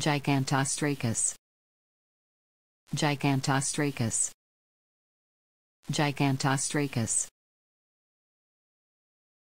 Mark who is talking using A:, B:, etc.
A: Gigantostracus Gigantostracus Gigantostracus